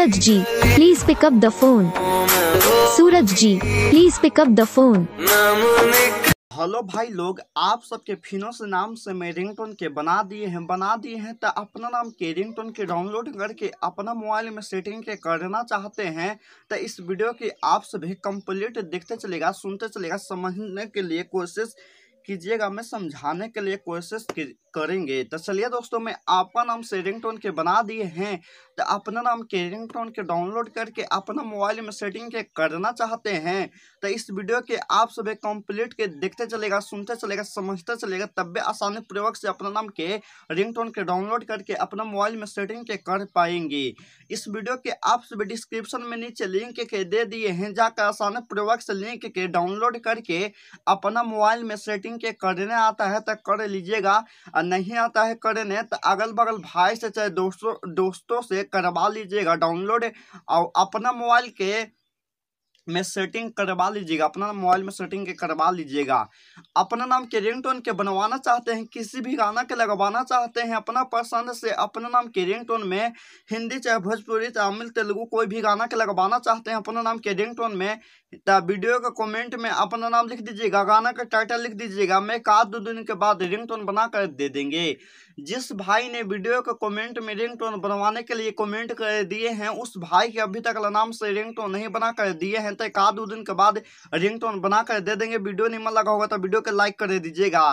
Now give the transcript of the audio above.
Suraj ji please pick up the phone Suraj ji please pick up the phone hello भाई लोग आप सबके फिनोस नाम से मैं रिंगटोन के बना दिए हैं बना दिए हैं तो अपना नाम के रिंगटोन के डाउनलोड करके अपना मोबाइल में सेटिंग के करना चाहते हैं तो इस वीडियो की आप सभी कंप्लीट देखते चलेगा सुनते चलेगा समझने के लिए कोशिश कीजिएगा मैं समझाने के लिए कोशिश करेंगे तो चलिए दोस्तों मैं आपका नाम से रिंगटोन के बना दिए हैं तो अपना नाम के रिंग टोन के डाउनलोड करके अपना मोबाइल में सेटिंग के करना चाहते हैं तो इस वीडियो के आप सभी कंप्लीट के देखते चलेगा सुनते चलेगा समझते चलेगा तब भी आसानी पूर्वक से अपना नाम के रिंग टोन के डाउनलोड करके अपना मोबाइल में सेटिंग के कर पाएंगे इस वीडियो के आप सभी डिस्क्रिप्शन में नीचे लिंक के दे दिए हैं जाकर आसानी पूर्वक से लिंक के डाउनलोड करके अपना मोबाइल में सेटिंग के करने आता है तो कर लीजिएगा नहीं आता है करने तो अगल बगल भाई से चाहे दोस्तों दोस्तों से करवा लीजिएगा डाउनलोड और अपना मोबाइल के में सेटिंग करवा लीजिएगा अपना मोबाइल में सेटिंग के करवा लीजिएगा अपना नाम के रिंग टोन के बनवाना चाहते हैं किसी भी गाना के लगवाना चाहते हैं अपना पसंद से अपना नाम के रिंग टोन में हिंदी चाहे भोजपुरी तमिल तेलुगु कोई भी गाना के लगवाना चाहते हैं अपना नाम के रिंग टोन में वीडियो के कमेंट में अपना नाम लिख दीजिएगा गाना का टाइटल लिख दीजिएगा मैं का दो दिन के बाद रिंग टोन बना कर दे देंगे जिस भाई ने वीडियो के कमेंट में रिंग टोन बनवाने के लिए कमेंट कर दिए हैं उस भाई के अभी तक नाम से रिंग टोन नहीं बना कर दिए हैं हैं तो एक आध दो दिन के बाद रिंगटोन बनाकर दे देंगे वीडियो नहीं मन लगा होगा तो वीडियो को लाइक कर दीजिएगा